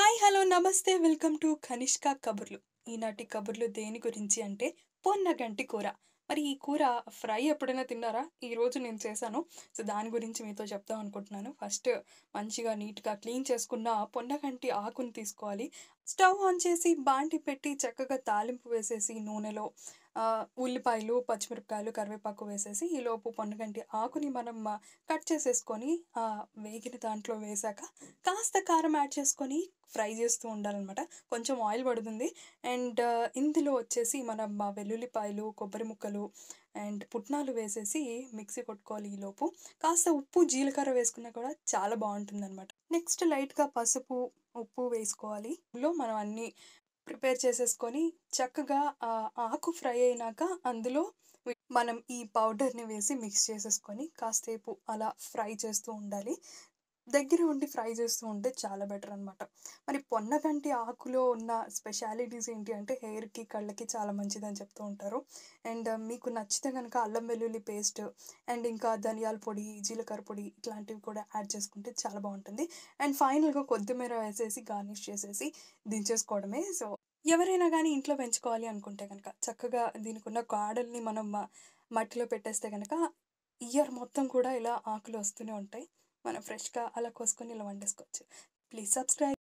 hi hello నమస్తే welcome to Kanishka కబుర్లు ఈనాటి కబుర్లు దేని గురించి అంటే పొన్న గంటి కూర మరి ఈ కూర ఫ్రై ఎప్పుడైనా తిన్నారా ఈరోజు నేను చేశాను సో దాని గురించి మీతో చెప్దాం అనుకుంటున్నాను ఫస్ట్ మంచిగా నీట్గా క్లీన్ చేసుకున్న పొన్నగంటి ఆకుని తీసుకోవాలి స్టవ్ ఆన్ చేసి బాంటి పెట్టి చక్కగా తాలింపు వేసేసి నూనెలో ఉల్లిపాయలు పచ్చిమిరపకాయలు కరివేపాకు వేసేసి ఈలోపు పొన్నగంటి ఆకుని మనం కట్ చేసేసుకొని వేగిన దాంట్లో వేసాక కాస్త కారం యాడ్ చేసుకొని ఫ్రై చేస్తూ ఉండాలన్నమాట కొంచెం ఆయిల్ పడుతుంది అండ్ ఇందులో వచ్చేసి మనం వెల్లుల్లిపాయలు కొబ్బరి ముక్కలు అండ్ పుట్నాలు వేసేసి మిక్సీ కొట్టుకోవాలి ఈలోపు కాస్త ఉప్పు జీలకర్ర వేసుకున్నా కూడా చాలా బాగుంటుంది అనమాట నెక్స్ట్ లైట్గా పసుపు ఉప్పు వేసుకోవాలి లో మనం అన్ని ప్రిపేర్ చేసేసుకొని చక్కగా ఆకు ఫ్రై అయినాక అందులో మనం ఈ పౌడర్ని వేసి మిక్స్ చేసేసుకొని కాసేపు అలా ఫ్రై చేస్తూ ఉండాలి దగ్గర ఉండి ఫ్రై చేస్తూ ఉంటే చాలా బెటర్ అనమాట మరి పొన్నగంటి ఆకులో ఉన్న స్పెషాలిటీస్ ఏంటి అంటే హెయిర్కి కళ్ళకి చాలా మంచిదని చెప్తూ ఉంటారు అండ్ మీకు నచ్చితే కనుక అల్లం వెల్లుల్లి పేస్ట్ అండ్ ఇంకా ధనియాల పొడి జీలకర్ర పొడి ఇట్లాంటివి కూడా యాడ్ చేసుకుంటే చాలా బాగుంటుంది అండ్ ఫైనల్గా కొద్దిమీర వేసేసి గార్నిష్ చేసేసి దించేసుకోవడమే సో ఎవరైనా కానీ ఇంట్లో పెంచుకోవాలి అనుకుంటే కనుక చక్కగా దీనికి ఉన్న కాడల్ని మనం మట్టిలో పెట్టేస్తే కనుక ఇయర్ మొత్తం కూడా ఇలా ఆకులు వస్తూనే ఉంటాయి మనం ఫ్రెష్గా అలా కోసుకొని ఇలా వండేసుకోవచ్చు ప్లీజ్ సబ్స్క్రైబ్